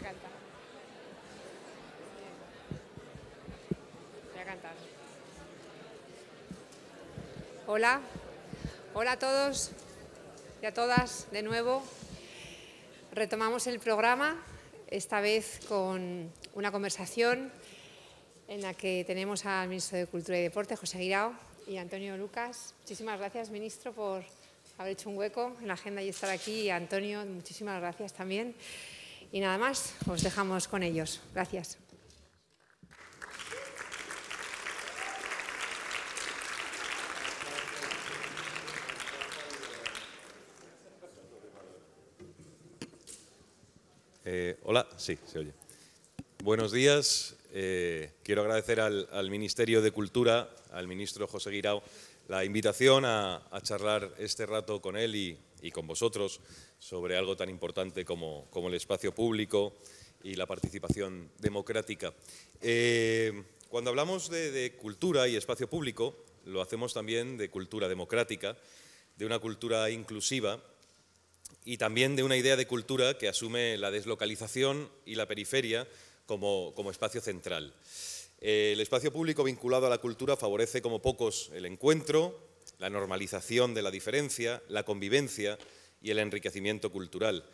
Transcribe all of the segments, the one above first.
Voy a cantar. Hola, hola a todos y a todas de nuevo. Retomamos el programa, esta vez con una conversación en la que tenemos al ministro de Cultura y Deporte, José Guirao, y Antonio Lucas. Muchísimas gracias, ministro, por haber hecho un hueco en la agenda y estar aquí. Y Antonio, muchísimas gracias también. Y nada más, os dejamos con ellos. Gracias. Eh, hola, sí, se oye. Buenos días. Eh, quiero agradecer al, Ministerio de Cultura, al ministro José Guirao, la invitación a, a charlar este rato con él y y con vosotros sobre algo tan importante como, el espacio público y la participación democrática. Eh, cuando hablamos de, cultura y espacio público, lo hacemos también de cultura democrática, de una cultura inclusiva y también de una idea de cultura que asume la deslocalización y la periferia como, espacio central. Eh, el espacio público vinculado a la cultura favorece como pocos el encuentro, la normalización de la diferencia, la convivencia y el enriquecimiento cultural.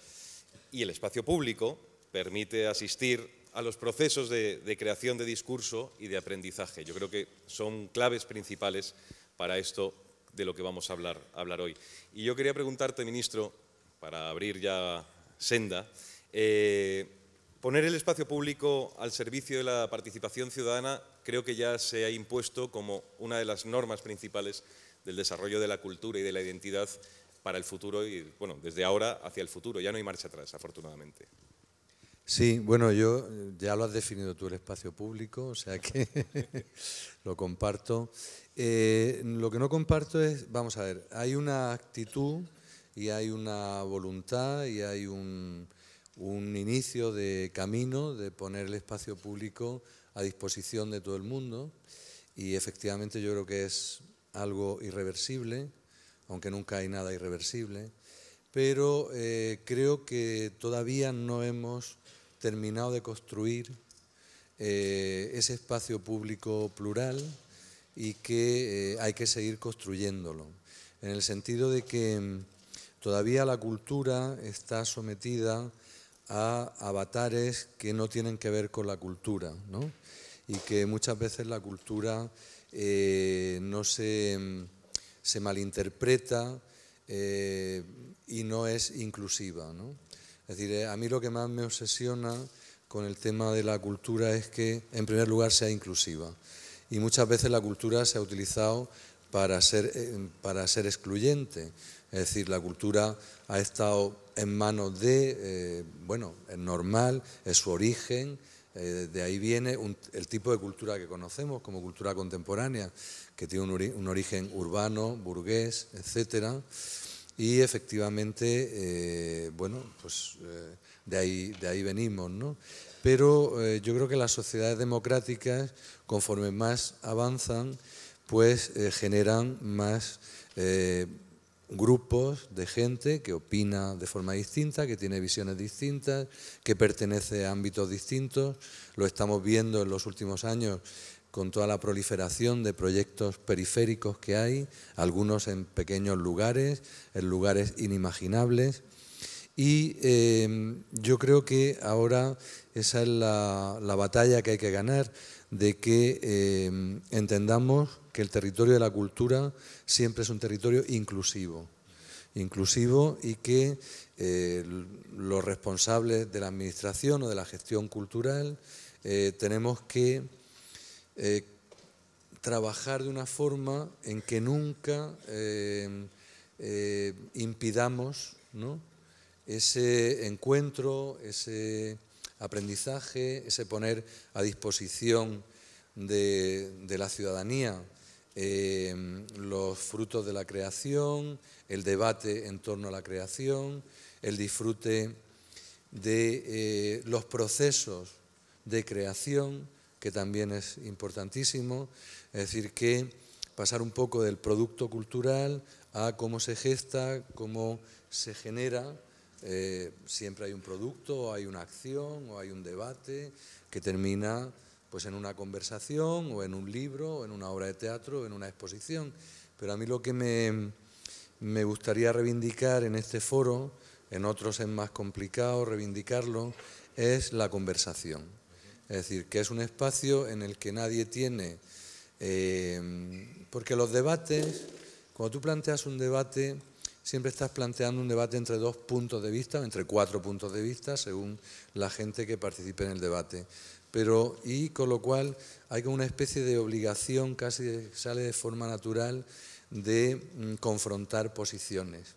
Y el espacio público permite asistir a los procesos de, creación de discurso y de aprendizaje. Yo creo que son claves principales para esto de lo que vamos a hablar, hoy. Y yo quería preguntarte, ministro, para abrir ya senda, eh, poner el espacio público al servicio de la participación ciudadana creo que ya se ha impuesto como una de las normas principales del desarrollo de la cultura y de la identidad para el futuro y, bueno, desde ahora hacia el futuro. Ya no hay marcha atrás, afortunadamente. Sí, bueno, yo eh, ya lo has definido tú el espacio público, o sea que lo comparto. Eh, lo que no comparto es, vamos a ver, hay una actitud y hay una voluntad y hay un, un inicio de camino de poner el espacio público a disposición de todo el mundo y efectivamente yo creo que es algo irreversible, aunque nunca hay nada irreversible, pero eh, creo que todavía no hemos terminado de construir eh, ese espacio público plural y que eh, hay que seguir construyéndolo, en el sentido de que mm, todavía la cultura está sometida a avatares que no tienen que ver con la cultura, ¿no? y que muchas veces la cultura eh, no se, malinterpreta eh, y no es inclusiva. Es decir, eh, a mí lo que más me obsesiona con el tema de la cultura es que, en primer lugar, sea inclusiva. Y muchas veces la cultura se ha utilizado para ser, excluyente. Es decir, la cultura ha estado en manos de, bueno, es normal, es su origen, eh, de ahí viene el tipo de cultura que conocemos como cultura contemporánea, que tiene un, origen urbano, burgués, etcétera. Y efectivamente, eh, bueno, pues eh, de, ahí, de ahí venimos, ¿no? Pero yo creo que las sociedades democráticas, conforme más avanzan, pues generan más grupos de gente que opina de forma distinta, que tiene visiones distintas, que pertenece a ámbitos distintos. Lo estamos viendo en los últimos años con toda la proliferación de proyectos periféricos que hay, algunos en pequeños lugares, en lugares inimaginables. Y em, yo creo que ahora esa es la, batalla que hay que ganar, de que em, entendamos que el territorio de la cultura siempre es un territorio inclusivo, inclusivo y que eh, los responsables de la administración o de la gestión cultural eh, tenemos que eh, trabajar de una forma en que nunca impidamos ese encuentro, ese aprendizaje, ese poner a disposición de la ciudadanía Em, los frutos de la creación, el debate en torno a la creación, el disfrute de eh, los procesos de creación, que también es importantísimo, es decir, que pasar un poco del producto cultural a cómo se gesta, cómo se genera. Eh, siempre hay un producto, o hay una acción, o hay un debate que termina pues en una conversación o en un libro o en una obra de teatro o en una exposición. Pero a mí lo que me, gustaría reivindicar en este foro, en otros es más complicado reivindicarlo, es la conversación. Es decir, que es un espacio en el que nadie tiene... Eh, porque los debates, cuando tú planteas un debate, siempre estás planteando un debate entre dos puntos de vista, entre cuatro puntos de vista, según la gente que participe en el debate pero y con lo cual hay una especie de obligación, casi sale de forma natural, de mm, confrontar posiciones.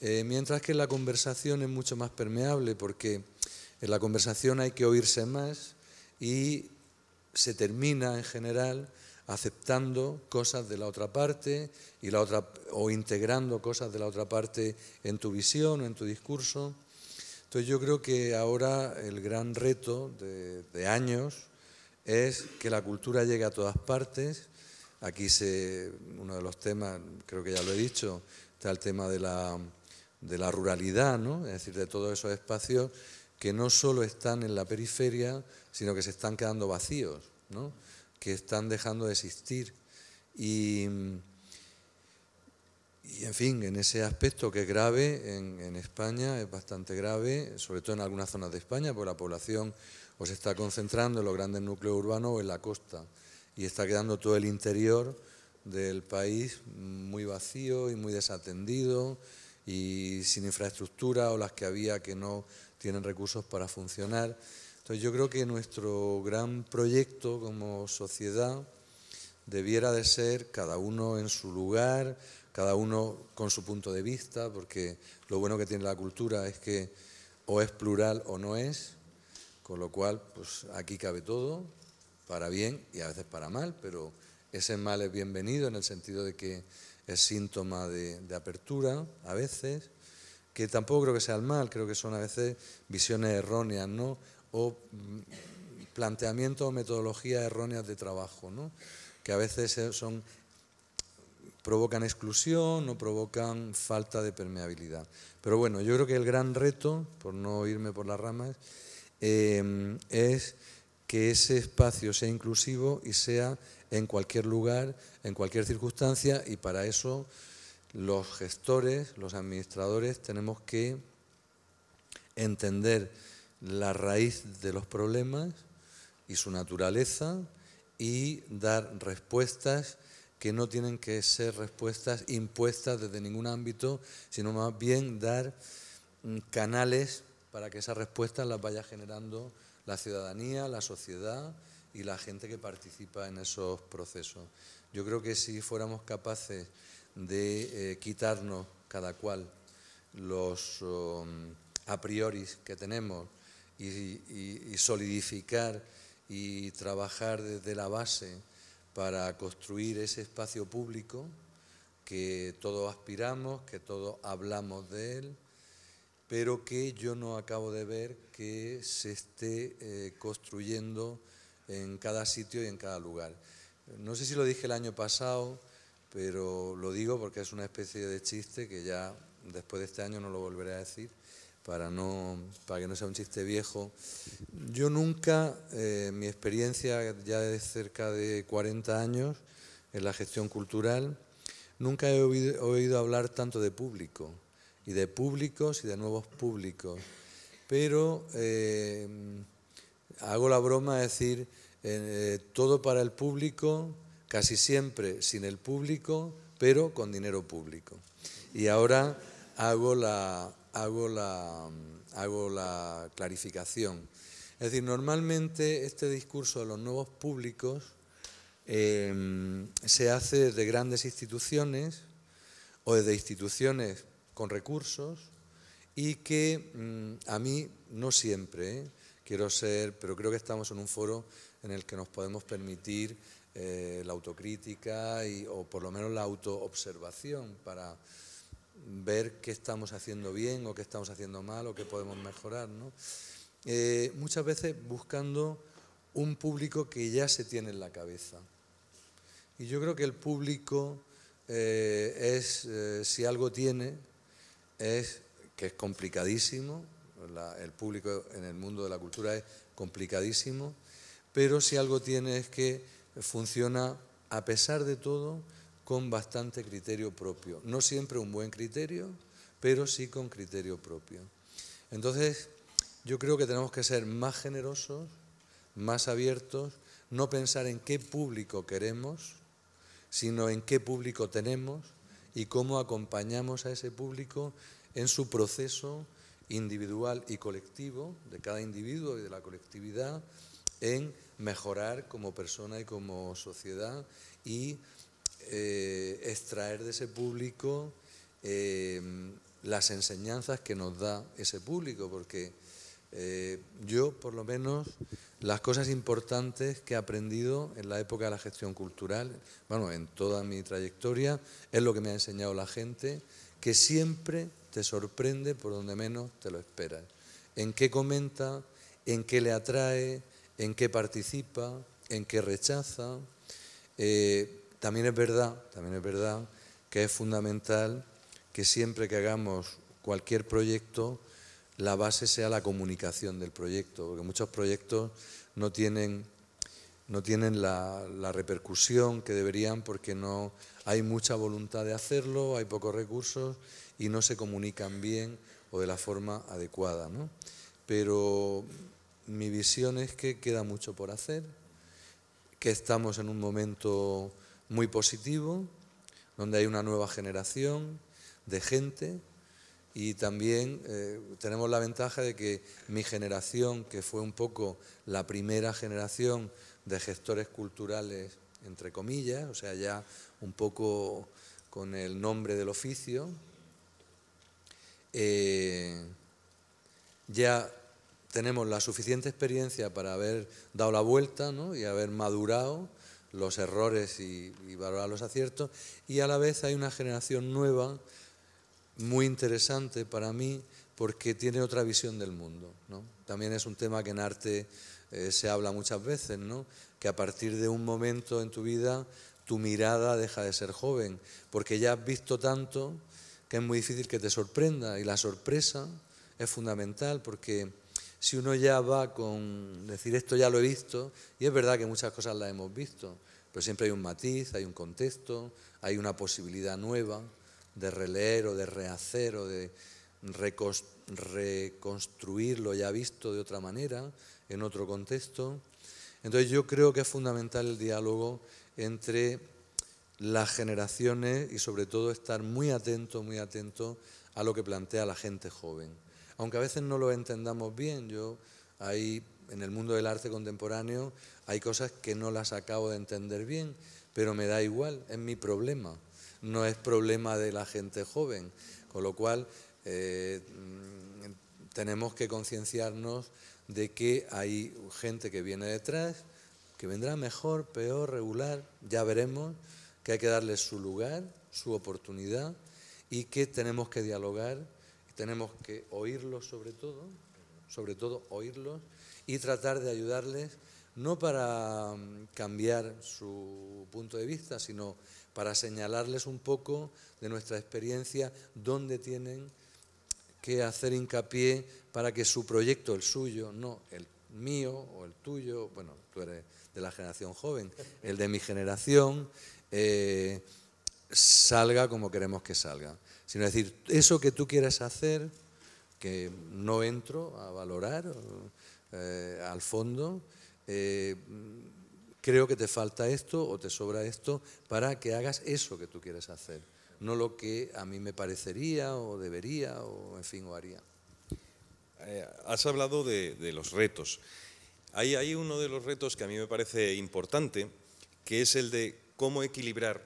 Eh, mientras que la conversación es mucho más permeable porque en la conversación hay que oírse más y se termina en general aceptando cosas de la otra parte o integrando cosas de la otra parte en tu visión o en tu discurso. Entonces yo creo que ahora el gran reto de, años es que la cultura llegue a todas partes. Aquí se, uno de los temas, creo que ya lo he dicho, está el tema de la, ruralidad, ¿no? es decir, de todos esos espacios que no solo están en la periferia, sino que se están quedando vacíos, ¿no? que están dejando de existir. Y, y en fin, en ese aspecto que es grave en, España, es bastante grave, sobre todo en algunas zonas de España, porque la población o se está concentrando en los grandes núcleos urbanos o en la costa. Y está quedando todo el interior del país muy vacío y muy desatendido y sin infraestructura o las que había que no tienen recursos para funcionar. Entonces yo creo que nuestro gran proyecto como sociedad debiera de ser cada uno en su lugar, cada uno con su punto de vista, porque lo bueno que tiene la cultura es que o es plural o no es, con lo cual pues aquí cabe todo, para bien y a veces para mal, pero ese mal es bienvenido en el sentido de que es síntoma de, apertura a veces, que tampoco creo que sea el mal, creo que son a veces visiones erróneas, ¿no? O mm, planteamientos o metodologías erróneas de trabajo, ¿no? que a veces son provocan exclusión no provocan falta de permeabilidad. Pero bueno, yo creo que el gran reto, por no irme por las ramas, em, es que ese espacio sea inclusivo y sea en cualquier lugar, en cualquier circunstancia, y para eso los gestores, los administradores, tenemos que entender la raíz de los problemas y su naturaleza y dar respuestas que no tienen que ser respuestas impuestas desde ningún ámbito, sino más bien dar mm, canales para que esas respuestas las vaya generando la ciudadanía, la sociedad y la gente que participa en esos procesos. Yo creo que si fuéramos capaces de eh, quitarnos cada cual los mm, a priori que tenemos y solidificar y trabajar desde la base, para construir ese espacio público que todos aspiramos, que todos hablamos de él, pero que yo no acabo de ver que se esté eh, construyendo en cada sitio y en cada lugar. No sé si lo dije el año pasado, pero lo digo porque es una especie de chiste que ya después de este año no lo volveré a decir para, no, para que no sea un chiste viejo. Yo nunca, eh, mi experiencia ya de cerca de 40 años en la gestión cultural, nunca he oído, hablar tanto de público, y de públicos y de nuevos públicos. Pero eh, hago la broma de decir, eh, todo para el público, casi siempre sin el público, pero con dinero público. Y ahora hago la, hago la, hago la clarificación. Es decir, normalmente este discurso de los nuevos públicos em, se hace de grandes instituciones o de instituciones con recursos y que mm, a mí no siempre ¿eh? quiero ser, pero creo que estamos en un foro en el que nos podemos permitir eh, la autocrítica o por lo menos la autoobservación para ver qué estamos haciendo bien o qué estamos haciendo mal o qué podemos mejorar. Eh, muchas veces buscando un público que ya se tiene en la cabeza. Y yo creo que el público eh, es, eh, si algo tiene, es que es complicadísimo, el público en el mundo de la cultura es complicadísimo, pero si algo tiene es que funciona a pesar de todo con bastante criterio propio. No siempre un buen criterio, pero sí con criterio propio. Entonces, yo creo que tenemos que ser más generosos, más abiertos, no pensar en qué público queremos, sino en qué público tenemos y cómo acompañamos a ese público en su proceso individual y colectivo, de cada individuo y de la colectividad, en mejorar como persona y como sociedad y eh, extraer de ese público eh, las enseñanzas que nos da ese público, porque eh, yo, por lo menos, las cosas importantes que he aprendido en la época de la gestión cultural, bueno, en toda mi trayectoria, es lo que me ha enseñado la gente, que siempre te sorprende por donde menos te lo esperas. En qué comenta, en qué le atrae, en qué participa, en qué rechaza. Eh, también es verdad, también es verdad que es fundamental que siempre que hagamos cualquier proyecto, la base sea la comunicación del proyecto, porque muchos proyectos no tienen, no tienen la, repercusión que deberían porque no hay mucha voluntad de hacerlo, hay pocos recursos y no se comunican bien o de la forma adecuada. Pero mi visión es que queda mucho por hacer, que estamos en un momento muy positivo, donde hay una nueva generación de gente y también eh, tenemos la ventaja de que mi generación, que fue un poco la primera generación de gestores culturales, entre comillas, o sea, ya un poco con el nombre del oficio, eh, ya tenemos la suficiente experiencia para haber dado la vuelta y haber madurado los errores y, valorar los aciertos, y a la vez hay una generación nueva, muy interesante para mí, porque tiene otra visión del mundo. ¿no? También es un tema que en arte eh, se habla muchas veces, ¿no? que a partir de un momento en tu vida tu mirada deja de ser joven, porque ya has visto tanto que es muy difícil que te sorprenda y la sorpresa es fundamental porque si uno ya va con decir esto ya lo he visto, y es verdad que muchas cosas las hemos visto, pero siempre hay un matiz, hay un contexto, hay una posibilidad nueva de releer o de rehacer o de reconstruir lo ya visto de otra manera, en otro contexto. Entonces yo creo que es fundamental el diálogo entre las generaciones y sobre todo estar muy atento, muy atento a lo que plantea la gente joven. Aunque a veces no lo entendamos bien, yo ahí en el mundo del arte contemporáneo hay cosas que no las acabo de entender bien, pero me da igual, es mi problema, no es problema de la gente joven. Con lo cual, eh, mm, tenemos que concienciarnos de que hay gente que viene detrás, que vendrá mejor, peor, regular, ya veremos, que hay que darles su lugar, su oportunidad y que tenemos que dialogar, tenemos que oírlos sobre todo, sobre todo oírlos y tratar de ayudarles no para mm, cambiar su punto de vista, sino para señalarles un poco de nuestra experiencia dónde tienen que hacer hincapié para que su proyecto, el suyo, no el mío o el tuyo, bueno, tú eres de la generación joven, el de mi generación, eh, salga como queremos que salga. Sino decir, eso que tú quieres hacer, que no entro a valorar eh, al fondo, eh, creo que te falta esto o te sobra esto para que hagas eso que tú quieres hacer, no lo que a mí me parecería o debería o en fin o haría. Eh, has hablado de, los retos. Hay, uno de los retos que a mí me parece importante, que es el de cómo equilibrar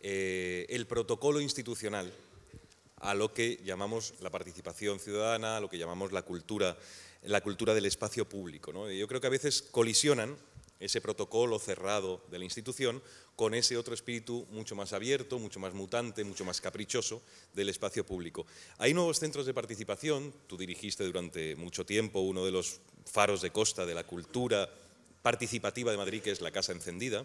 eh, el protocolo institucional a lo que llamamos la participación ciudadana, a lo que llamamos la cultura la cultura del espacio público. Yo creo que a veces colisionan ese protocolo cerrado de la institución con ese otro espíritu mucho más abierto, mucho más mutante, mucho más caprichoso del espacio público. Hay nuevos centros de participación, tú dirigiste durante mucho tiempo uno de los faros de costa de la cultura participativa de Madrid, que es la Casa Encendida.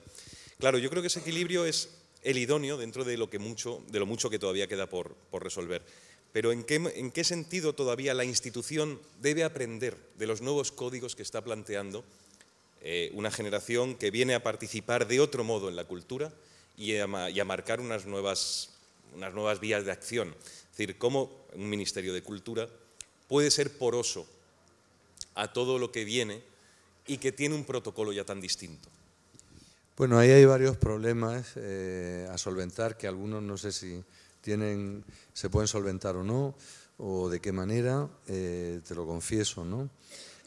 Claro, yo creo que ese equilibrio es el idóneo dentro de lo, que mucho, de lo mucho que todavía queda por, por resolver. Pero ¿en qué, ¿en qué sentido todavía la institución debe aprender de los nuevos códigos que está planteando eh, una generación que viene a participar de otro modo en la cultura y a, marcar unas nuevas, unas nuevas vías de acción? Es decir, cómo un Ministerio de Cultura puede ser poroso a todo lo que viene y que tiene un protocolo ya tan distinto. Bueno, ahí hay varios problemas eh, a solventar que algunos no sé si tienen, se pueden solventar o no, o de qué manera, eh, te lo confieso. ¿no?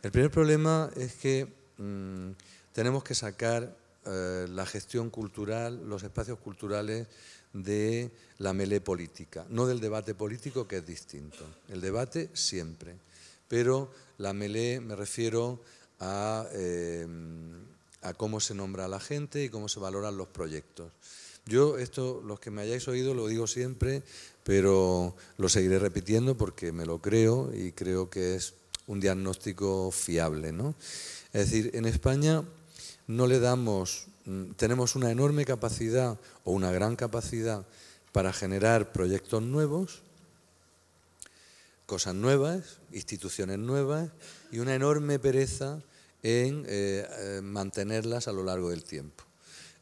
El primer problema es que mm, tenemos que sacar eh, la gestión cultural, los espacios culturales de la melee política, no del debate político que es distinto. El debate siempre, pero la melee me refiero a eh, cómo se nombra a la gente y cómo se valoran los proyectos. Yo esto, los que me hayáis oído, lo digo siempre, pero lo seguiré repitiendo porque me lo creo y creo que es un diagnóstico fiable. ¿no? Es decir, en España no le damos, mm, tenemos una enorme capacidad o una gran capacidad para generar proyectos nuevos, cosas nuevas, instituciones nuevas y una enorme pereza en eh, eh, mantenerlas a lo largo del tiempo.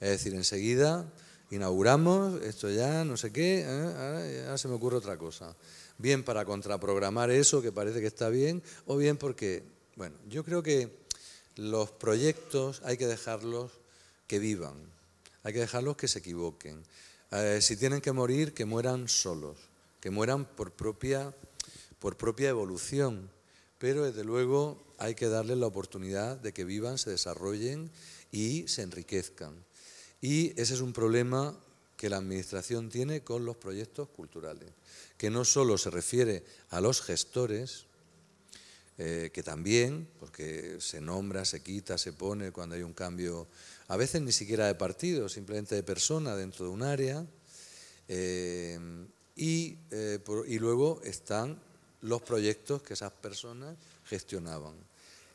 Es decir, enseguida inauguramos, esto ya, no sé qué, ¿eh? ahora, se me ocurre otra cosa. Bien para contraprogramar eso, que parece que está bien, o bien porque, bueno, yo creo que los proyectos hay que dejarlos que vivan, hay que dejarlos que se equivoquen. Eh, si tienen que morir, que mueran solos, que mueran por propia, por propia evolución, pero desde luego hay que darles la oportunidad de que vivan, se desarrollen y se enriquezcan. Y ese es un problema que la Administración tiene con los proyectos culturales, que no solo se refiere a los gestores, eh, que también, porque se nombra, se quita, se pone cuando hay un cambio, a veces ni siquiera de partido, simplemente de persona dentro de un área, eh, y, eh, y luego están los proyectos que esas personas gestionaban.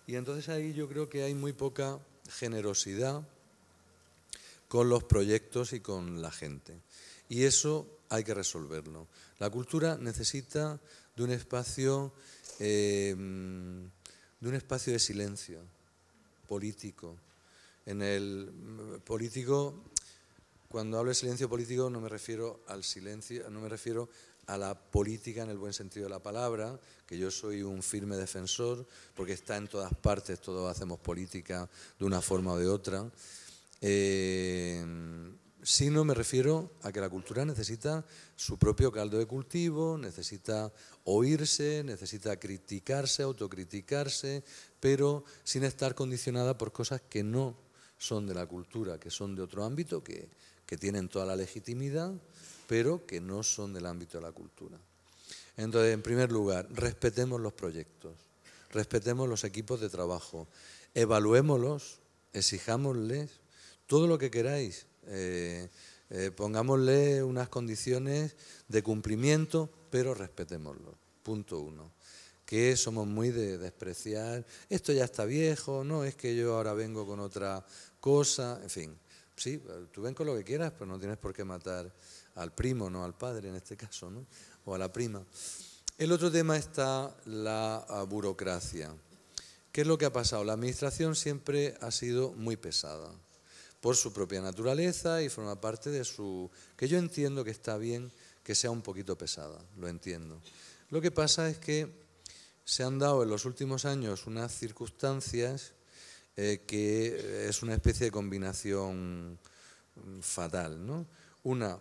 Y entonces ahí yo creo que hay muy poca generosidad con los proyectos y con la gente. Y eso hay que resolverlo. La cultura necesita de un espacio, em, de, un espacio de silencio político. En el mm, político, cuando hablo de silencio político no me refiero al silencio, no me refiero a la política en el buen sentido de la palabra, que yo soy un firme defensor, porque está en todas partes, todos hacemos política de una forma o de otra. Eh, sino me refiero a que la cultura necesita su propio caldo de cultivo, necesita oírse, necesita criticarse, autocriticarse, pero sin estar condicionada por cosas que no son de la cultura, que son de otro ámbito, que, que tienen toda la legitimidad, pero que no son del ámbito de la cultura. Entonces, en primer lugar, respetemos los proyectos, respetemos los equipos de trabajo, evaluémoslos, exijámosles todo lo que queráis. Eh, eh, pongámosle unas condiciones de cumplimiento, pero respetémoslo. Punto uno. Que somos muy de despreciar, esto ya está viejo, no es que yo ahora vengo con otra cosa, en fin. Sí, tú ven con lo que quieras, pero no tienes por qué matar al primo, no al padre en este caso, ¿no? o a la prima. El otro tema está la ah, burocracia. ¿Qué es lo que ha pasado? La administración siempre ha sido muy pesada por su propia naturaleza y forma parte de su... que yo entiendo que está bien que sea un poquito pesada, lo entiendo. Lo que pasa es que se han dado en los últimos años unas circunstancias eh, que eh, es una especie de combinación mm, fatal. ¿no? Una,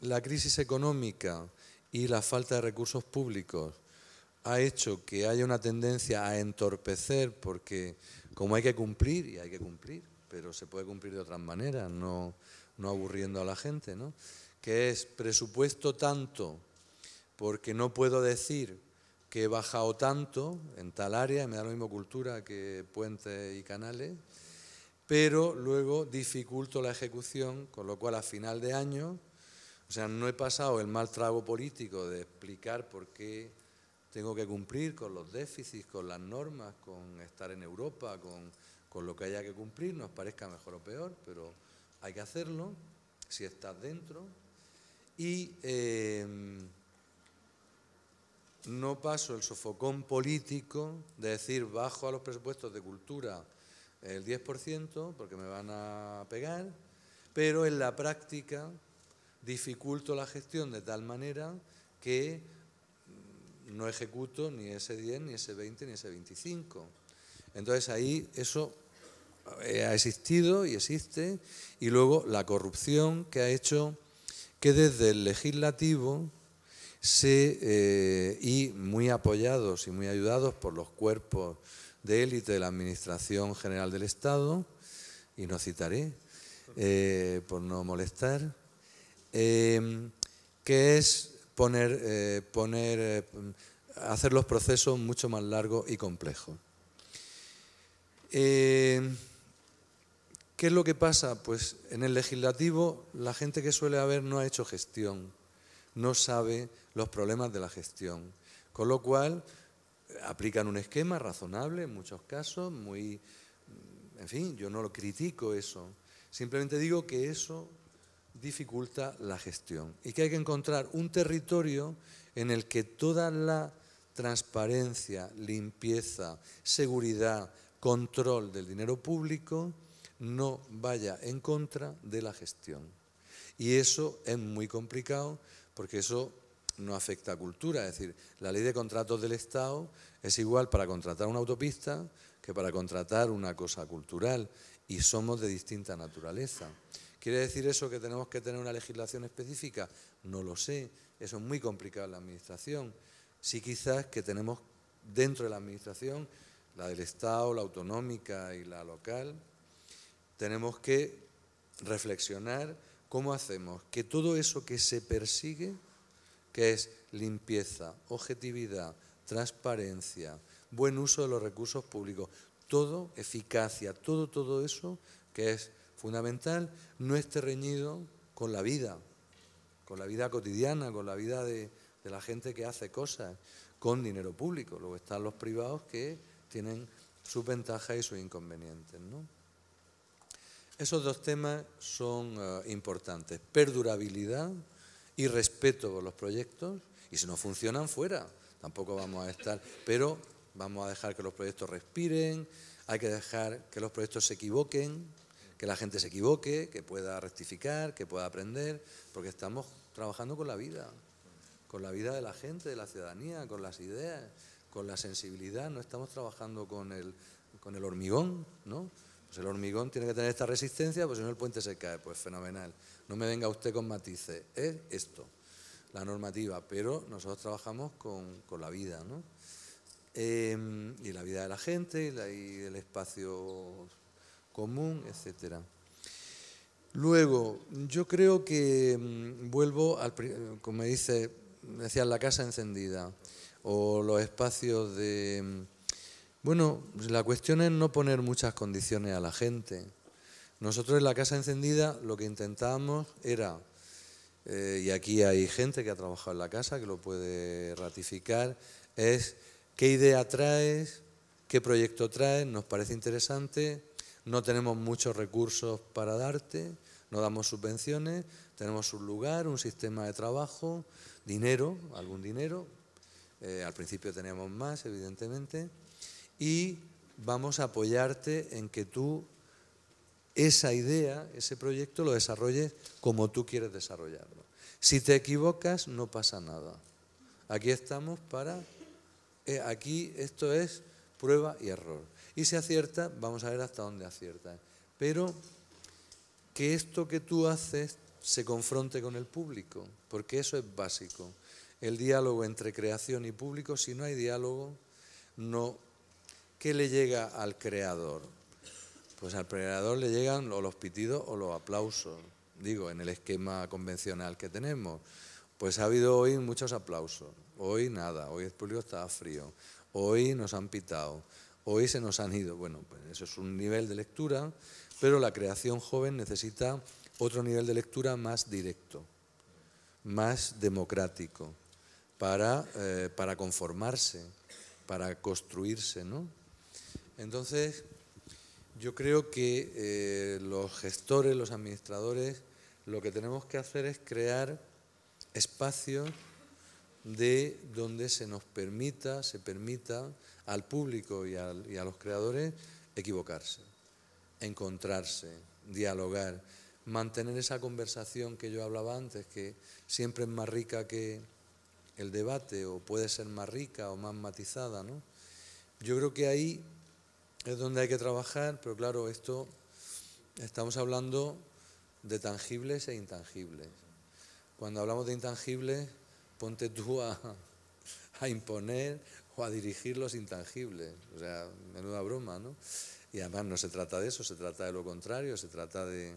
la crisis económica y la falta de recursos públicos ha hecho que haya una tendencia a entorpecer porque como hay que cumplir, y hay que cumplir, pero se puede cumplir de otras maneras, no, aburriendo a la gente, ¿no? Que es presupuesto tanto, porque no puedo decir que he bajado tanto en tal área, me da lo mismo cultura que puentes y canales, pero luego dificulto la ejecución, con lo cual a final de año, o sea, no he pasado el mal trago político de explicar por qué tengo que cumplir con los déficits, con las normas, con estar en Europa, con con lo que haya que cumplir, nos parezca mejor o peor, pero hay que hacerlo si estás dentro. Y em, no paso el sofocón político de decir bajo a los presupuestos de cultura el 10% porque me van a pegar, pero en la práctica dificulto la gestión de tal manera que mm, no ejecuto ni ese 10, ni ese 20, ni ese 25. Entonces ahí eso eh, ha existido y existe, y luego la corrupción que ha hecho que desde el legislativo se, eh, y muy apoyados y muy ayudados por los cuerpos de élite de la Administración General del Estado, y no citaré eh, por no molestar, em, que es poner, poner, hacer los procesos mucho más largos y complejos. Eh, ¿Qué es lo que pasa? Pues en el legislativo la gente que suele haber no ha hecho gestión, no sabe los problemas de la gestión, con lo cual aplican un esquema razonable en muchos casos, muy, mm, en fin, yo no lo critico eso, simplemente digo que eso dificulta la gestión y que hay que encontrar un territorio en el que toda la transparencia, limpieza, seguridad, control del dinero público no vaya en contra de la gestión. Y eso es muy complicado porque eso no afecta a cultura. Es decir, la ley de contratos del Estado es igual para contratar una autopista que para contratar una cosa cultural y somos de distinta naturaleza. ¿Quiere decir eso que tenemos que tener una legislación específica? No lo sé, eso es muy complicado en la Administración. Sí quizás que tenemos dentro de la Administración, la del Estado, la autonómica y la local, tenemos que reflexionar cómo hacemos que todo eso que se persigue, que es limpieza, objetividad, transparencia, buen uso de los recursos públicos, todo, eficacia, todo, todo eso que es fundamental, no esté reñido con la vida, con la vida cotidiana, con la vida de, de la gente que hace cosas, con dinero público. Luego están los privados que tienen sus ventajas y sus inconvenientes. ¿no? Esos dos temas son eh, importantes, perdurabilidad y respeto por los proyectos, y si no funcionan, fuera, tampoco vamos a estar, pero vamos a dejar que los proyectos respiren, hay que dejar que los proyectos se equivoquen, que la gente se equivoque, que pueda rectificar, que pueda aprender, porque estamos trabajando con la vida, con la vida de la gente, de la ciudadanía, con las ideas, con la sensibilidad, no estamos trabajando con el, con el hormigón, ¿no? Pues el hormigón tiene que tener esta resistencia, pues si no el puente se cae, pues fenomenal. No me venga usted con matices, es esto, la normativa, pero nosotros trabajamos con, la vida, ¿no? Em, y la vida de la gente, y, el espacio común, etcétera. Luego, yo creo que mm, vuelvo al, como me dice, decía la casa encendida o los espacios de mm, bueno, pues la cuestión es no poner muchas condiciones a la gente. Nosotros en la Casa Encendida lo que intentábamos era, eh, y aquí hay gente que ha trabajado en la casa que lo puede ratificar, es qué idea traes, qué proyecto traes, nos parece interesante, no tenemos muchos recursos para darte, no damos subvenciones, tenemos un lugar, un sistema de trabajo, dinero, algún dinero, eh, al principio teníamos más, evidentemente, y vamos a apoyarte en que tú esa idea, ese proyecto lo desarrolles como tú quieres desarrollarlo. Si te equivocas, no pasa nada. Aquí estamos para, eh, aquí esto es prueba y error. Y si acierta, vamos a ver hasta dónde acierta. Pero que esto que tú haces se confronte con el público, porque eso es básico. El diálogo entre creación y público, si no hay diálogo, no ¿Qué le llega al creador? Pues al creador le llegan o los pitidos o los aplausos, digo, en el esquema convencional que tenemos. Pues ha habido hoy muchos aplausos, hoy nada, hoy el público estaba frío, hoy nos han pitado, hoy se nos han ido. Bueno, pues eso es un nivel de lectura, pero la creación joven necesita otro nivel de lectura más directo, más democrático, para, eh, para conformarse, para construirse, ¿no? Entonces, yo creo que eh, los gestores, los administradores, lo que tenemos que hacer es crear espacios de donde se nos permita, se permita al público y, y a los creadores equivocarse, encontrarse, dialogar, mantener esa conversación que yo hablaba antes, que siempre es más rica que el debate o puede ser más rica o más matizada, ¿no? Yo creo que ahí es donde hay que trabajar, pero claro, esto estamos hablando de tangibles e intangibles. Cuando hablamos de intangibles, ponte tú a, imponer o a dirigir los intangibles. O sea, menuda broma, ¿no? Y además no se trata de eso, se trata de lo contrario, se trata de,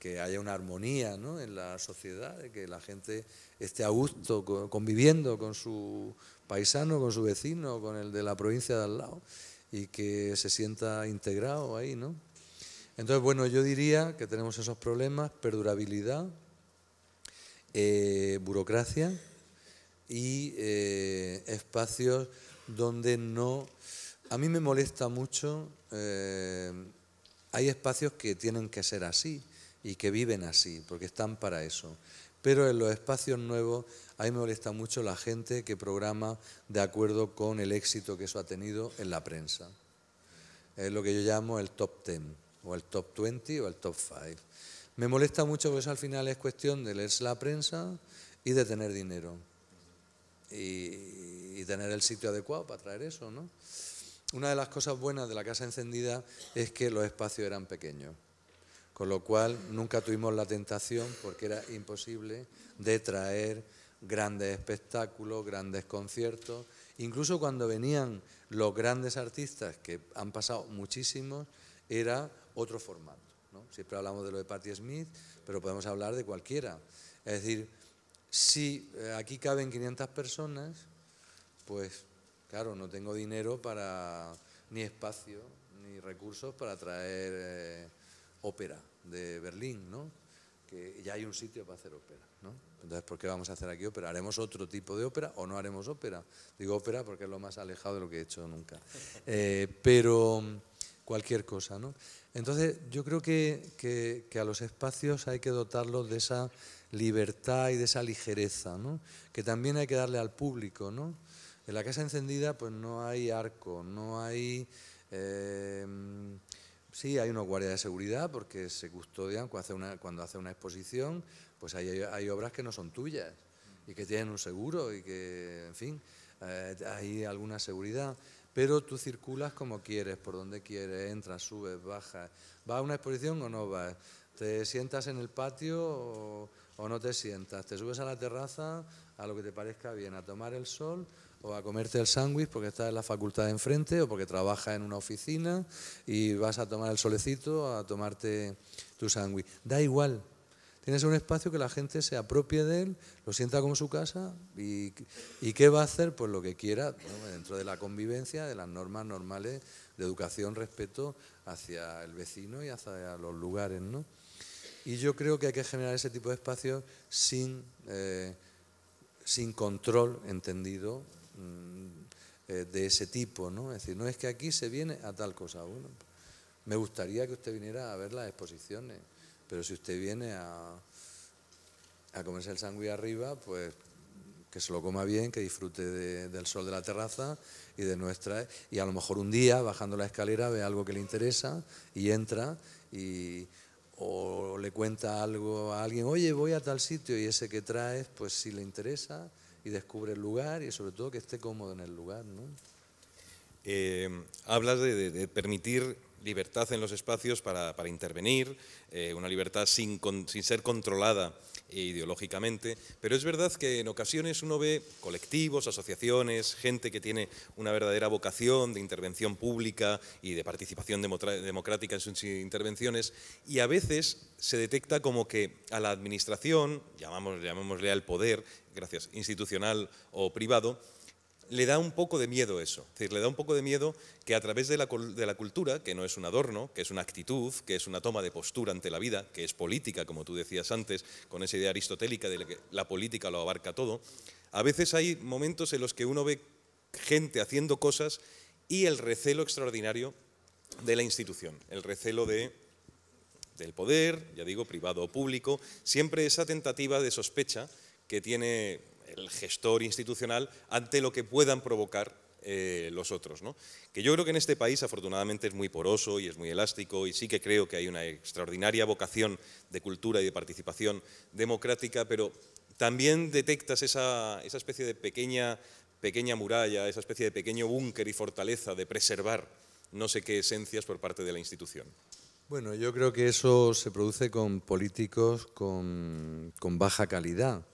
que haya una armonía ¿no? en la sociedad, de que la gente esté a gusto conviviendo con su paisano, con su vecino, con el de la provincia de al lado y que se sienta integrado ahí, ¿no? Entonces, bueno, yo diría que tenemos esos problemas, perdurabilidad, eh, burocracia y eh, espacios donde no... A mí me molesta mucho, eh, hay espacios que tienen que ser así y que viven así, porque están para eso. Pero en los espacios nuevos, ahí me molesta mucho la gente que programa de acuerdo con el éxito que eso ha tenido en la prensa. Es lo que yo llamo el top 10, o el top 20, o el top 5. Me molesta mucho porque eso al final es cuestión de leerse la prensa y de tener dinero. Y, y tener el sitio adecuado para traer eso, ¿no? Una de las cosas buenas de la casa encendida es que los espacios eran pequeños. Con lo cual nunca tuvimos la tentación, porque era imposible, de traer grandes espectáculos, grandes conciertos. Incluso cuando venían los grandes artistas, que han pasado muchísimos, era otro formato. Siempre hablamos de lo de Patti Smith, pero podemos hablar de cualquiera. Es decir, si eh, aquí caben 500 personas, pues claro, no tengo dinero para ni espacio ni recursos para traer eh, ópera de Berlín, ¿no? que ya hay un sitio para hacer ópera. ¿no? Entonces, ¿por qué vamos a hacer aquí ópera? ¿Haremos otro tipo de ópera o no haremos ópera? Digo ópera porque es lo más alejado de lo que he hecho nunca. Eh, pero mm, cualquier cosa. ¿no? Entonces, yo creo que, a los espacios hay que dotarlos de esa libertad y de esa ligereza, ¿no? que también hay que darle al público. ¿no? En la casa encendida pues no hay arco, no hay... Eh, Sí, hay unos guardias de seguridad porque se custodian cuando hace una, exposición, pues hay, hay, obras que no son tuyas y que tienen un seguro y que, en fin, eh, hay alguna seguridad. Pero tú circulas como quieres, por donde quieres, entras, subes, bajas. ¿Vas a una exposición o no vas? ¿Te sientas en el patio o no te sientas? ¿Te subes a la terraza a lo que te parezca bien, a tomar el sol o a comerte el sándwich porque estás en la facultad de enfrente o porque trabajas en una oficina y vas a tomar el solecito a tomarte tu sándwich. Da igual. Tienes un espacio que la gente se apropie de él, lo sienta como su casa y, ¿qué va a hacer? Pues lo que quiera, dentro de la convivencia, de las normas normales de educación, respeto hacia el vecino y hacia los lugares. ¿no? Y yo creo que hay que generar ese tipo de espacios sin, eh, sin control entendido Mm, eh, de ese tipo, ¿no? Es decir, no es que aquí se viene a tal cosa. me gustaría que usted viniera a ver las exposiciones, pero si usted viene a, a comerse el sándwich arriba, pues que se lo coma bien, que disfrute del sol de la terraza y de nuestra. Y a lo mejor un día, bajando la escalera, ve algo que le interesa y entra y o le cuenta algo a alguien, oye, voy a tal sitio y ese que traes, pues si le interesa, y descubre el lugar y sobre todo que esté cómodo en el lugar. Eh, hablas de, permitir libertad en los espacios para, intervenir, eh, una libertad sin, sin ser controlada. E ideológicamente, pero es verdad que en ocasiones uno ve colectivos, asociaciones, gente que tiene una verdadera vocación de intervención pública y de participación democrática en sus intervenciones y a veces se detecta como que a la administración, llamémosle al poder, gracias, institucional o privado, le da un poco de miedo eso. Es decir, le da un poco de miedo que a través de la, cultura, que no es un adorno, que es una actitud, que es una toma de postura ante la vida, que es política, como tú decías antes, con esa idea aristotélica de que la política lo abarca todo, a veces hay momentos en los que uno ve gente haciendo cosas y el recelo extraordinario de la institución, el recelo de del poder, ya digo, privado o público, siempre esa tentativa de sospecha que tiene el gestor institucional ante lo que puedan provocar eh, los otros. ¿no? Que yo creo que en este país afortunadamente es muy poroso y es muy elástico y sí que creo que hay una extraordinaria vocación de cultura y de participación democrática, pero también detectas esa, especie de pequeña, pequeña muralla, esa especie de pequeño búnker y fortaleza de preservar no sé qué esencias por parte de la institución. Bueno, yo creo que eso se produce con políticos con baja calidad.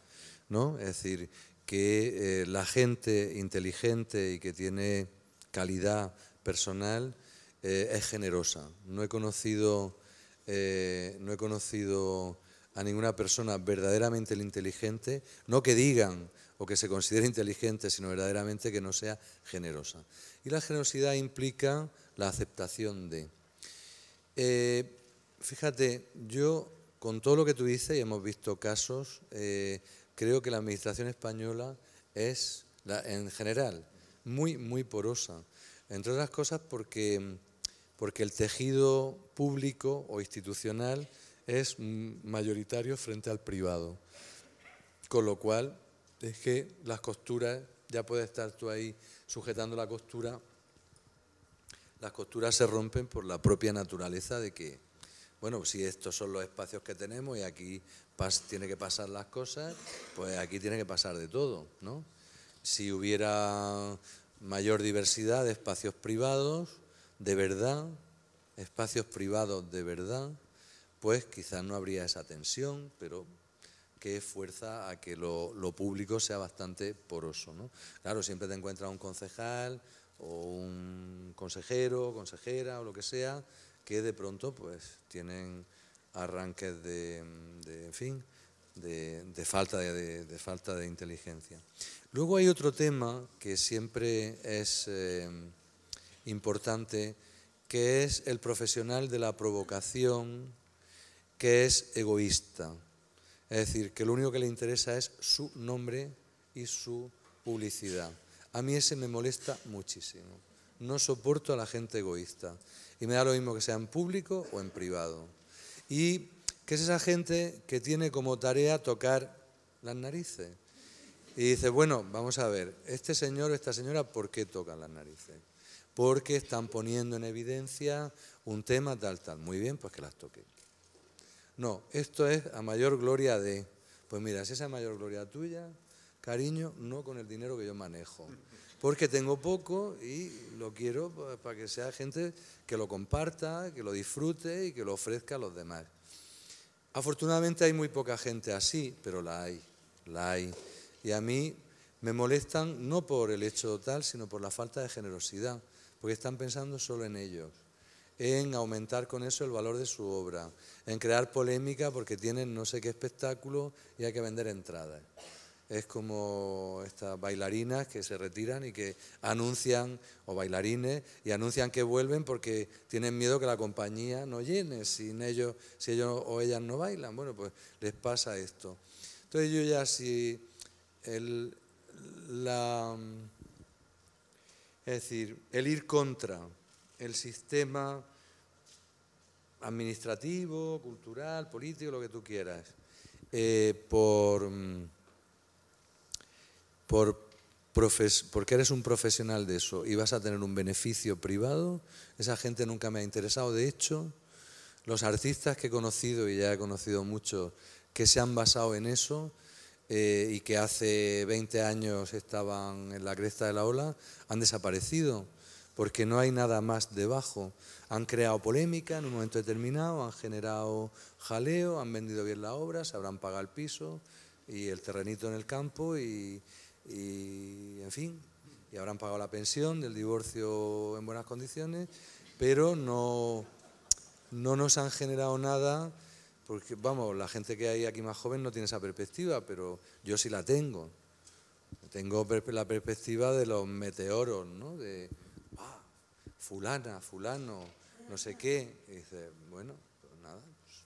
Es decir, que eh, la gente inteligente y que tiene calidad personal eh, es generosa. No he conocido, eh, no he conocido a ninguna persona verdaderamente inteligente, no que digan o que se considere inteligente, sino verdaderamente que no sea generosa. Y la generosidad implica la aceptación de. fíjate, yo con todo lo que tú dices, y hemos visto casos, creo que la administración española es, en general, muy, muy porosa. Entre otras cosas porque, porque el tejido público o institucional es mayoritario frente al privado. Con lo cual, es que las costuras, ya puedes estar tú ahí sujetando la costura, las costuras se rompen por la propia naturaleza de que, bueno, si estos son los espacios que tenemos y aquí tiene que pasar las cosas, pues aquí tiene que pasar de todo, ¿no? Si hubiera mayor diversidad de espacios privados, de verdad, espacios privados de verdad, pues quizás no habría esa tensión, pero que fuerza a que lo, público sea bastante poroso, ¿no? Claro, siempre te encuentras un concejal o un consejero, consejera o lo que sea, que de pronto pues tienen arranques de, en fin, de, falta de, falta de inteligencia. Luego hay otro tema que siempre es eh, importante, que es el profesional de la provocación, que es egoísta. Es decir, que lo único que le interesa es su nombre y su publicidad. A mí ese me molesta muchísimo. No soporto a la gente egoísta. Y me da lo mismo que sea en público o en privado. Y que es esa gente que tiene como tarea tocar las narices. Y dice, bueno, vamos a ver, este señor o esta señora, ¿por qué tocan las narices? Porque están poniendo en evidencia un tema tal, tal. Muy bien, pues que las toquen. No, esto es a mayor gloria de... Pues mira, si esa mayor gloria tuya, cariño, no con el dinero que yo manejo porque tengo poco y lo quiero para que sea gente que lo comparta, que lo disfrute y que lo ofrezca a los demás. Afortunadamente hay muy poca gente así, pero la hay, la hay. Y a mí me molestan no por el hecho tal, sino por la falta de generosidad, porque están pensando solo en ellos, en aumentar con eso el valor de su obra, en crear polémica porque tienen no sé qué espectáculo y hay que vender entradas es como estas bailarinas que se retiran y que anuncian, o bailarines, y anuncian que vuelven porque tienen miedo que la compañía no llene sin ellos, si ellos o ellas no bailan. Bueno, pues les pasa esto. Entonces yo ya si el, la, es decir, el ir contra el sistema administrativo, cultural, político, lo que tú quieras, eh, por mm, por profes porque eres un profesional de eso y vas a tener un beneficio privado, esa gente nunca me ha interesado. De hecho, los artistas que he conocido, y ya he conocido muchos, que se han basado en eso eh, y que hace 20 años estaban en la cresta de la ola, han desaparecido porque no hay nada más debajo. Han creado polémica en un momento determinado, han generado jaleo, han vendido bien la obra, se habrán pagado el piso y el terrenito en el campo y, y en fin, y habrán pagado la pensión del divorcio en buenas condiciones, pero no, nos han generado nada, porque vamos, la gente que hay aquí más joven no tiene esa perspectiva, pero yo sí la tengo. Tengo la perspectiva de los meteoros, ¿no? De, ah, fulana, fulano, no sé qué. Y dice, bueno, pues nada, pues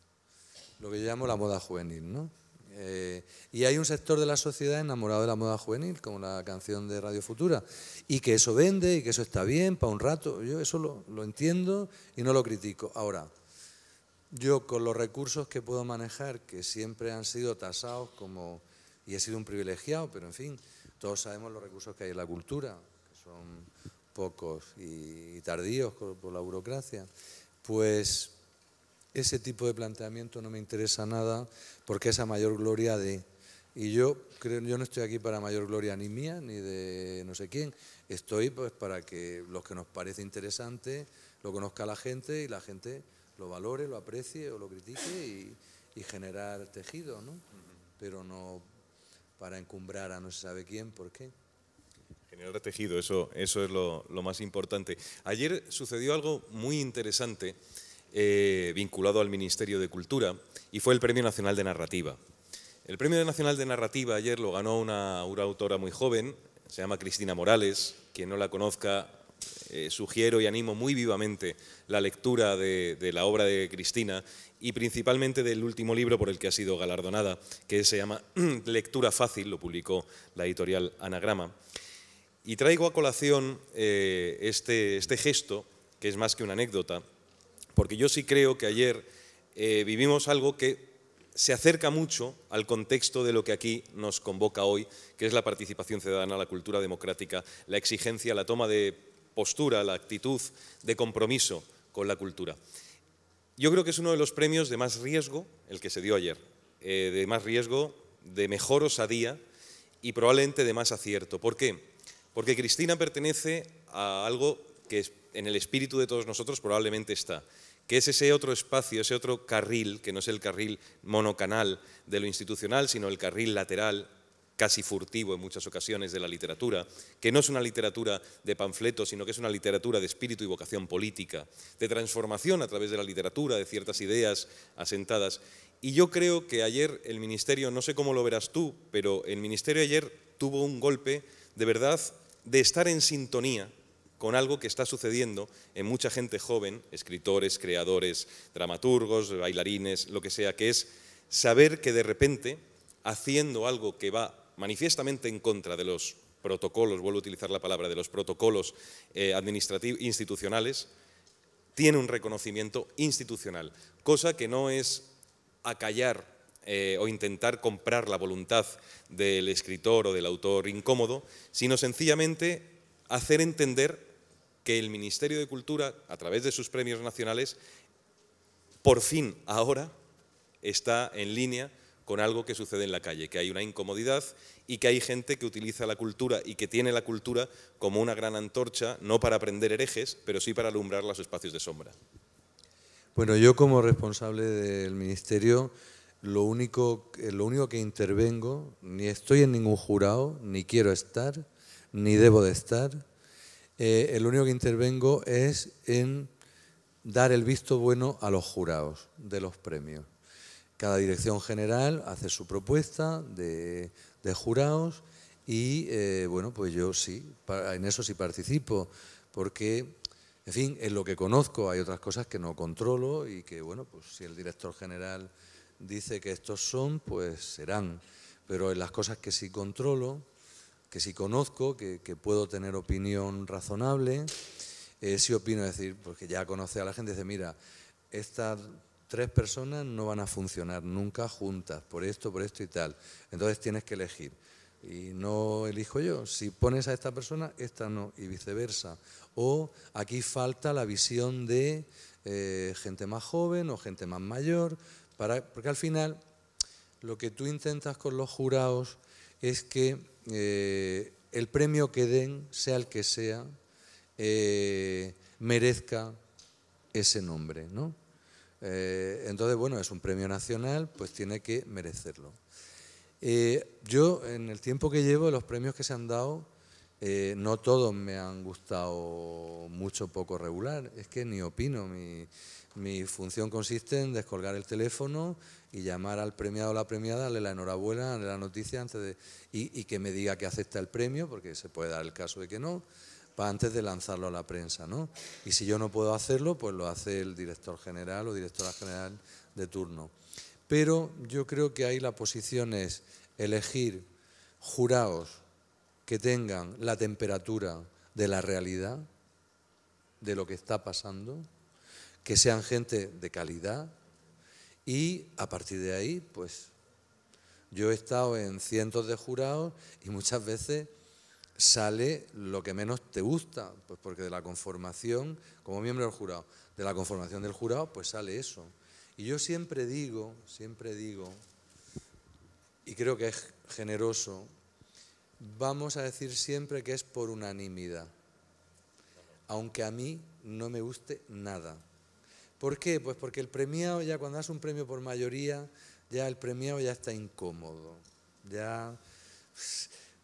lo que yo llamo la moda juvenil, ¿no? Eh, y hay un sector de la sociedad enamorado de la moda juvenil, como la canción de Radio Futura, y que eso vende y que eso está bien para un rato. Yo eso lo, lo entiendo y no lo critico. Ahora, yo con los recursos que puedo manejar, que siempre han sido tasados como, y he sido un privilegiado, pero en fin, todos sabemos los recursos que hay en la cultura, que son pocos y tardíos por la burocracia, pues ese tipo de planteamiento no me interesa nada porque esa mayor gloria de... Y yo creo, yo no estoy aquí para mayor gloria ni mía ni de no sé quién. Estoy pues para que lo que nos parece interesante lo conozca la gente y la gente lo valore, lo aprecie o lo critique y, generar tejido, ¿no? Pero no para encumbrar a no se sabe quién, por qué. Generar tejido, eso, eso es lo, lo más importante. Ayer sucedió algo muy interesante. Eh, vinculado al Ministerio de Cultura y fue el Premio Nacional de Narrativa. El Premio Nacional de Narrativa ayer lo ganó una, autora muy joven, se llama Cristina Morales, quien no la conozca eh, sugiero y animo muy vivamente la lectura de, la obra de Cristina y principalmente del último libro por el que ha sido galardonada, que se llama Lectura Fácil, lo publicó la editorial Anagrama. Y traigo a colación eh, este, este gesto, que es más que una anécdota, porque yo sí creo que ayer eh, vivimos algo que se acerca mucho al contexto de lo que aquí nos convoca hoy, que es la participación ciudadana, la cultura democrática, la exigencia, la toma de postura, la actitud de compromiso con la cultura. Yo creo que es uno de los premios de más riesgo, el que se dio ayer, eh, de más riesgo, de mejor osadía y probablemente de más acierto. ¿Por qué? Porque Cristina pertenece a algo que en el espíritu de todos nosotros probablemente está, que es ese otro espacio, ese otro carril, que no es el carril monocanal de lo institucional, sino el carril lateral, casi furtivo en muchas ocasiones de la literatura, que no es una literatura de panfletos, sino que es una literatura de espíritu y vocación política, de transformación a través de la literatura, de ciertas ideas asentadas. Y yo creo que ayer el Ministerio, no sé cómo lo verás tú, pero el Ministerio ayer tuvo un golpe de verdad de estar en sintonía con algo que está sucediendo en mucha gente joven, escritores, creadores, dramaturgos, bailarines, lo que sea, que es saber que de repente, haciendo algo que va manifiestamente en contra de los protocolos, vuelvo a utilizar la palabra, de los protocolos eh, administrativos institucionales, tiene un reconocimiento institucional, cosa que no es acallar eh, o intentar comprar la voluntad del escritor o del autor incómodo, sino sencillamente hacer entender que el Ministerio de Cultura, a través de sus premios nacionales, por fin ahora está en línea con algo que sucede en la calle, que hay una incomodidad y que hay gente que utiliza la cultura y que tiene la cultura como una gran antorcha, no para prender herejes, pero sí para alumbrar los espacios de sombra. Bueno, yo como responsable del Ministerio, lo único, lo único que intervengo, ni estoy en ningún jurado, ni quiero estar, ni debo de estar, eh, el único que intervengo es en dar el visto bueno a los jurados de los premios. Cada dirección general hace su propuesta de, jurados y, eh, bueno, pues yo sí, en eso sí participo, porque, en fin, en lo que conozco hay otras cosas que no controlo y que, bueno, pues si el director general dice que estos son, pues serán. Pero en las cosas que sí controlo, que si conozco, que, puedo tener opinión razonable. Eh, si opino, es decir, porque ya conoce a la gente, dice, mira, estas tres personas no van a funcionar nunca juntas, por esto, por esto y tal. Entonces tienes que elegir. Y no elijo yo. Si pones a esta persona, esta no, y viceversa. O aquí falta la visión de eh, gente más joven o gente más mayor, para, porque al final lo que tú intentas con los jurados es que eh, el premio que den, sea el que sea, eh, merezca ese nombre, ¿no? Eh, entonces, bueno, es un premio nacional, pues tiene que merecerlo. yo, en el tiempo que llevo, los premios que se han dado, no todos me han gustado mucho, poco regular. Es que ni opino. mi, función consiste en descolgar el teléfono, y llamar al premiado o la premiada, darle la enhorabuena, darle la noticia antes de, y, que me diga que acepta el premio, porque se puede dar el caso de que no, para antes de lanzarlo a la prensa. ¿no? Y si yo no puedo hacerlo, pues lo hace el director general o directora general de turno. Pero yo creo que ahí la posición es elegir jurados que tengan la temperatura de la realidad, de lo que está pasando, que sean gente de calidad, y a partir de ahí, pues yo he estado en cientos de jurados y muchas veces sale lo que menos te gusta, pues porque de la conformación, como miembro del jurado, de la conformación del jurado, pues sale eso. Y yo siempre digo, siempre digo, y creo que es generoso, vamos a decir siempre que es por unanimidad, aunque a mí no me guste nada. ¿Por qué? Pues porque el premiado ya cuando hace un premio por mayoría, ya el premiado ya está incómodo. Ya,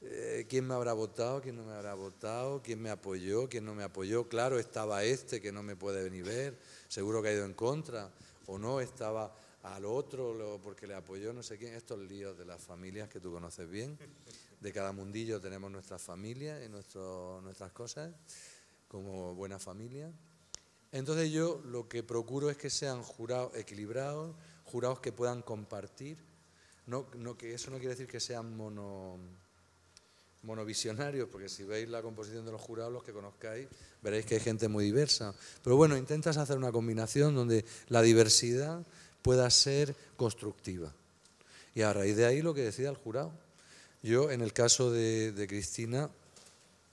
eh, ¿quién me habrá votado? ¿Quién no me habrá votado? ¿Quién me apoyó? ¿Quién no me apoyó? Claro, estaba este que no me puede venir ver, seguro que ha ido en contra. O no, estaba al otro porque le apoyó no sé quién. Estos líos de las familias que tú conoces bien. De cada mundillo tenemos nuestras familias y nuestras cosas como buena familia. Entonces yo lo que procuro es que sean jurados equilibrados, jurados que puedan compartir. No, que eso no quiere decir que sean monovisionarios, porque si veis la composición de los jurados, los que conozcáis, veréis que hay gente muy diversa. Pero bueno, intentas hacer una combinación donde la diversidad pueda ser constructiva. Y a raíz de ahí lo que decida el jurado. Yo, en el caso de Cristina,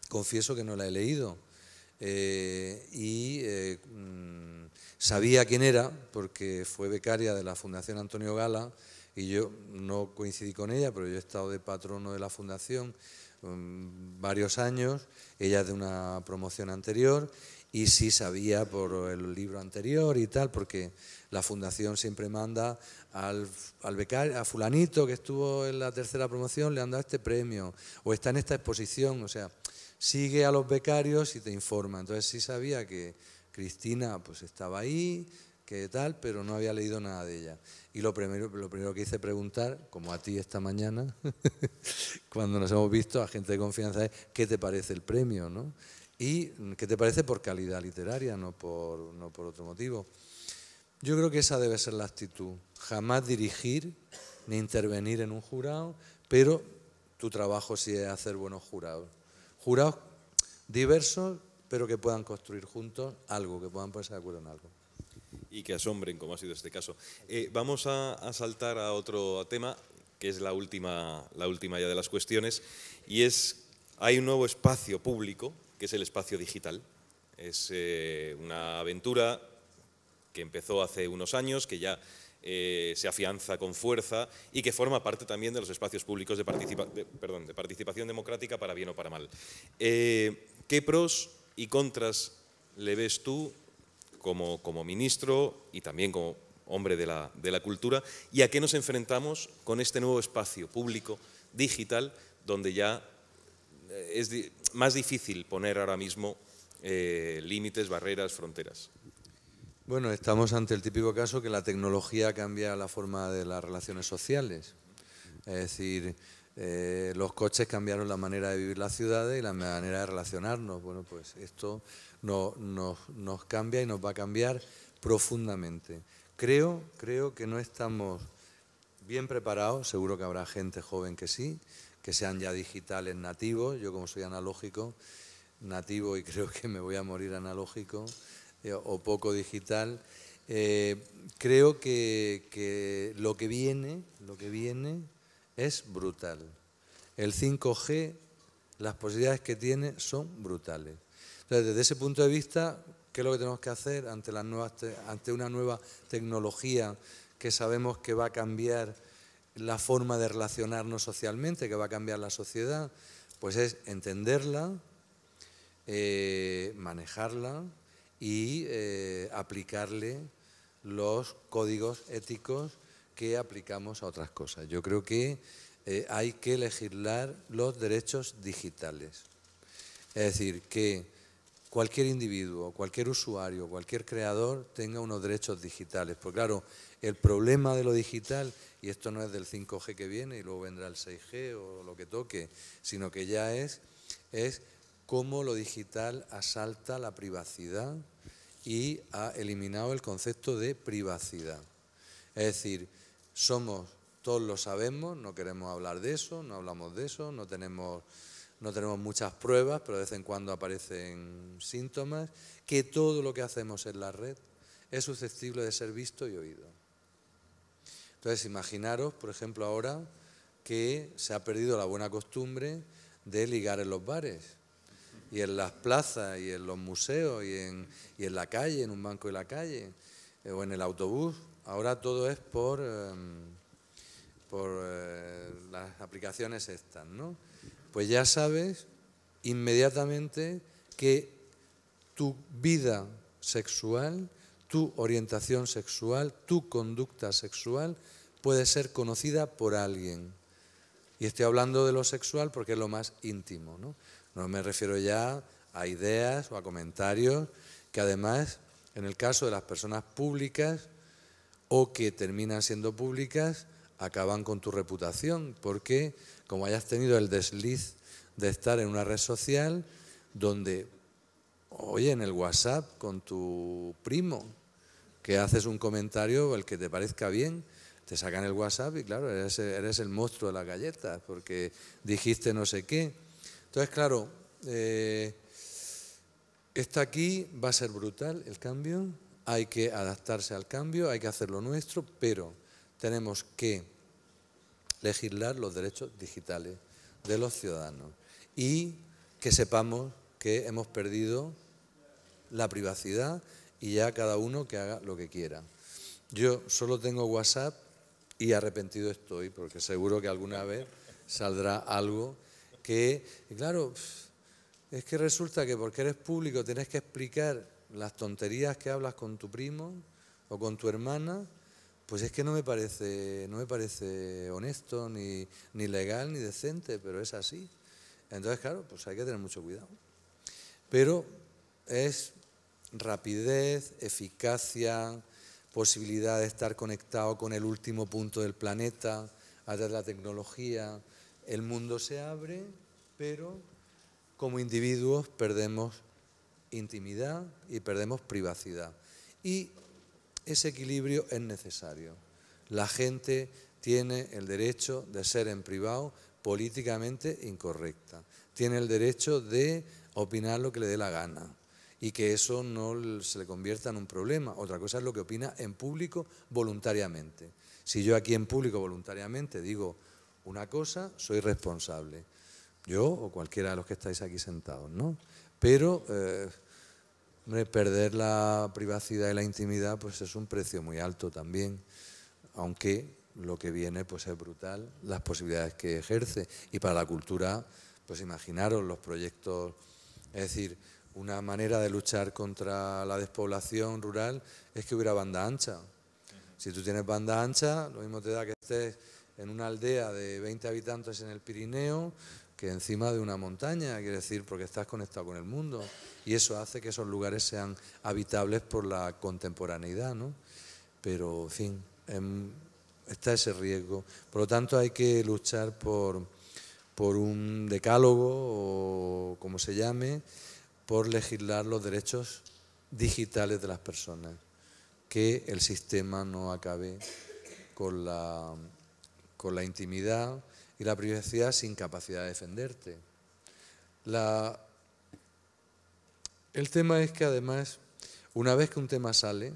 confieso que no la he leído eh, y mm, sabía quién era porque fue becaria de la Fundación Antonio Gala y yo no coincidí con ella, pero yo he estado de patrono de la Fundación mm, varios años, ella de una promoción anterior y sí sabía por el libro anterior y tal, porque la fundación siempre manda al, al becario, a fulanito que estuvo en la tercera promoción, le han dado este premio, o está en esta exposición, o sea, sigue a los becarios y te informa. Entonces sí sabía que Cristina pues estaba ahí, que tal, pero no había leído nada de ella. Y lo primero, lo primero que hice preguntar, como a ti esta mañana, cuando nos hemos visto a gente de confianza, es qué te parece el premio, Y qué te parece por calidad literaria, no por, no por otro motivo. Yo creo que esa debe ser la actitud. Jamás dirigir ni intervenir en un jurado, pero tu trabajo sí es hacer buenos jurados jurados diversos, pero que puedan construir juntos algo, que puedan ponerse de acuerdo en algo. Y que asombren, como ha sido este caso. Eh, vamos a, saltar a otro tema, que es la última, la última ya de las cuestiones, y es, hay un nuevo espacio público, que es el espacio digital. Es eh, una aventura que empezó hace unos años, que ya eh, se afianza con fuerza y que forma parte también de los espacios públicos de, participación democrática para bien o para mal. Eh, ¿Qué pros y contras le ves tú como, ministro y también como hombre de la, cultura y a qué nos enfrentamos con este nuevo espacio público digital donde ya eh, es más difícil poner ahora mismo límites, barreras, fronteras? Bueno, estamos ante el típico caso que la tecnología cambia la forma de las relaciones sociales. Es decir, eh, los coches cambiaron la manera de vivir las ciudades y la manera de relacionarnos. Bueno, pues esto nos cambia y nos va a cambiar profundamente. Creo, creo que no estamos bien preparados, seguro que habrá gente joven que sí, que sean ya digitales nativos, yo como soy analógico, nativo y creo que me voy a morir analógico, eh, o poco digital. Eh, creo que, lo que viene, lo que viene es brutal. El 5G, las posibilidades que tiene son brutales. Entonces, desde ese punto de vista, ¿qué es lo que tenemos que hacer ante, una nueva tecnología que sabemos que va a cambiar la forma de relacionarnos socialmente, que va a cambiar la sociedad? Pues es entenderla, eh, manejarla, y eh, aplicarle los códigos éticos que aplicamos a otras cosas. Yo creo que eh, hay que legislar los derechos digitales. Es decir, que cualquier individuo, cualquier usuario, cualquier creador tenga unos derechos digitales. Porque claro, el problema de lo digital, y esto no es del 5G que viene y luego vendrá el 6G o lo que toque, sino que ya es, es cómo lo digital asalta la privacidad y ha eliminado el concepto de privacidad. Es decir, somos, todos lo sabemos, no queremos hablar de eso, no hablamos de eso, no tenemos, no tenemos muchas pruebas, pero de vez en cuando aparecen síntomas, que todo lo que hacemos en la red es susceptible de ser visto y oído. Entonces, imaginaros, por ejemplo, ahora que se ha perdido la buena costumbre de ligar en los bares y en las plazas y en los museos y en, la calle, en un banco de la calle eh, o en el autobús. Ahora todo es por, eh, eh, las aplicaciones estas, ¿no? Pues ya sabes inmediatamente que tu vida sexual, tu orientación sexual, tu conducta sexual puede ser conocida por alguien. Y estoy hablando de lo sexual porque es lo más íntimo, ¿no? No me refiero ya a ideas o a comentarios que además, en el caso de las personas públicas o que terminan siendo públicas, acaban con tu reputación, porque como hayas tenido el desliz de estar en una red social donde, oye, en el WhatsApp con tu primo, que haces un comentario, el que te parezca bien, te sacan el WhatsApp y claro, eres, eres el monstruo de las galletas, porque dijiste no sé qué. Entonces, claro, eh, está aquí, va a ser brutal el cambio, hay que adaptarse al cambio, hay que hacer lo nuestro, pero tenemos que legislar los derechos digitales de los ciudadanos y que sepamos que hemos perdido la privacidad y ya cada uno que haga lo que quiera. Yo solo tengo WhatsApp y arrepentido estoy, porque seguro que alguna vez saldrá algo que, claro, es que resulta que porque eres público tienes que explicar las tonterías que hablas con tu primo o con tu hermana, pues es que no me parece, no me parece honesto, ni, legal, ni decente, pero es así. Entonces, claro, pues hay que tener mucho cuidado. Pero es rapidez, eficacia, posibilidad de estar conectado con el último punto del planeta, hacer la tecnología, el mundo se abre, pero como individuos perdemos intimidad y perdemos privacidad. Y ese equilibrio es necesario. La gente tiene el derecho de ser en privado políticamente incorrecta. Tiene el derecho de opinar lo que le dé la gana y que eso no se le convierta en un problema. Otra cosa es lo que opina en público voluntariamente. Si yo aquí en público voluntariamente digo una cosa, soy responsable, yo o cualquiera de los que estáis aquí sentados, ¿no? Pero eh, perder la privacidad y la intimidad pues es un precio muy alto también, aunque lo que viene pues es brutal, las posibilidades que ejerce. Y para la cultura, pues imaginaros los proyectos, es decir, una manera de luchar contra la despoblación rural es que hubiera banda ancha. Si tú tienes banda ancha, lo mismo te da que estés en una aldea de 20 habitantes en el Pirineo que encima de una montaña, quiere decir, porque estás conectado con el mundo. Y eso hace que esos lugares sean habitables por la contemporaneidad, ¿no? Pero, en fin, em, está ese riesgo. Por lo tanto, hay que luchar por, por un decálogo o como se llame, por legislar los derechos digitales de las personas, que el sistema no acabe con la con la intimidad y la privacidad sin capacidad de defenderte. El tema es que además, una vez que un tema sale,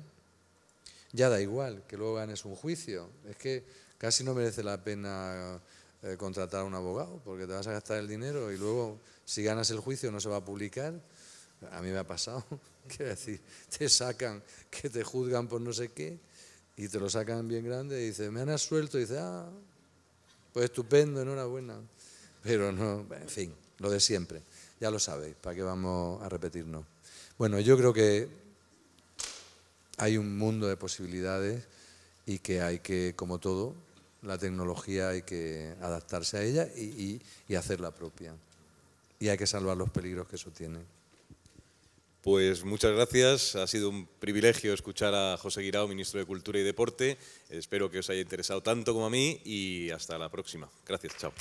ya da igual que luego ganes un juicio. Es que casi no merece la pena eh, contratar a un abogado porque te vas a gastar el dinero y luego si ganas el juicio no se va a publicar. A mí me ha pasado. Quiero decir, te sacan, que te juzgan por no sé qué y te lo sacan bien grande y dices, me han asuelto y dices, ah, pues estupendo, enhorabuena. Pero no, en fin, lo de siempre. Ya lo sabéis, ¿para qué vamos a repetirnos? Bueno, yo creo que hay un mundo de posibilidades y que hay que, como todo, la tecnología hay que adaptarse a ella y, y, y hacerla propia. Y hay que salvar los peligros que eso tiene. Pues muchas gracias. Ha sido un privilegio escuchar a José Guirao, ministro de Cultura y Deporte. Espero que os haya interesado tanto como a mí y hasta la próxima. Gracias, chao.